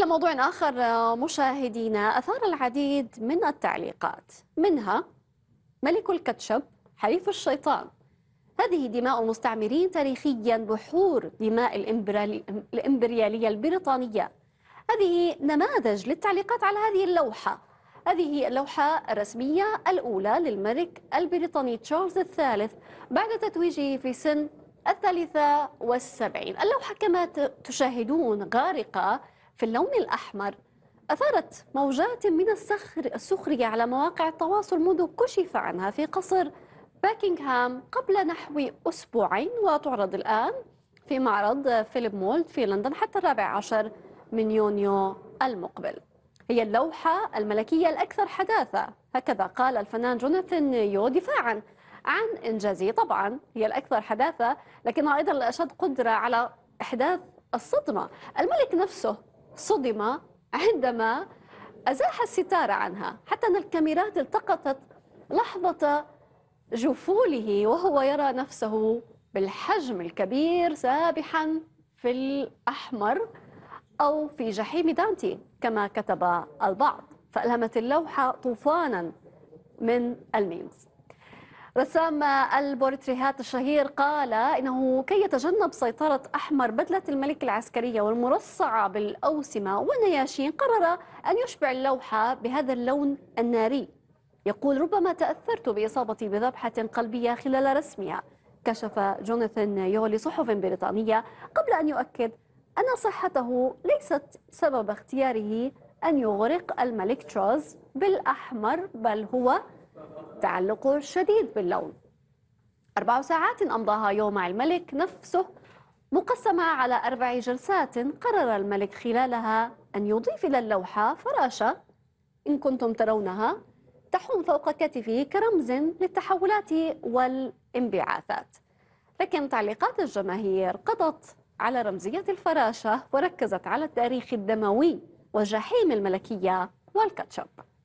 إلى موضوع آخر مشاهدينا أثار العديد من التعليقات منها ملك الكاتشب حليف الشيطان هذه دماء المستعمرين تاريخيا بحور دماء الإمبريالية البريطانية هذه نماذج للتعليقات على هذه اللوحة هذه اللوحة الرسمية الأولى للملك البريطاني تشارلز الثالث بعد تتويجه في سن الثالثة والسبعين اللوحة كما تشاهدون غارقة في اللون الأحمر أثارت موجات من السخر السخرية على مواقع التواصل منذ كشف عنها في قصر باكنغهام قبل نحو أسبوعين وتعرض الآن في معرض فيليب مولد في لندن حتى الرابع عشر من يونيو المقبل هي اللوحة الملكية الأكثر حداثة هكذا قال الفنان جوناثان يو دفاعا عن إنجازه طبعا هي الأكثر حداثة لكنها أيضا الأشد قدرة على إحداث الصدمة الملك نفسه صدم عندما أزاح الستار عنها حتى أن الكاميرات التقطت لحظة جفوله وهو يرى نفسه بالحجم الكبير سابحا في الأحمر أو في جحيم دانتي كما كتب البعض فألهمت اللوحة طوفانا من الميمز رسام البورتريهات الشهير قال إنه كي يتجنب سيطرة أحمر بدلة الملك العسكرية والمرصعة بالأوسمة والنياشين قرر أن يشبع اللوحة بهذا اللون الناري يقول ربما تأثرت بإصابتي بذبحة قلبية خلال رسمها كشف جوناثان يو لصحف بريطانية قبل أن يؤكد أن صحته ليست سبب اختياره أن يغرق الملك تشارلز بالأحمر بل هو تعلقه الشديد باللون أربع ساعات أمضاها يوم الملك نفسه مقسمة على أربع جلسات قرر الملك خلالها أن يضيف إلى اللوحة فراشة إن كنتم ترونها تحوم فوق كتفه كرمز للتحولات والانبعاثات لكن تعليقات الجماهير قضت على رمزية الفراشة وركزت على التاريخ الدموي وجحيم الملكية والكاتشب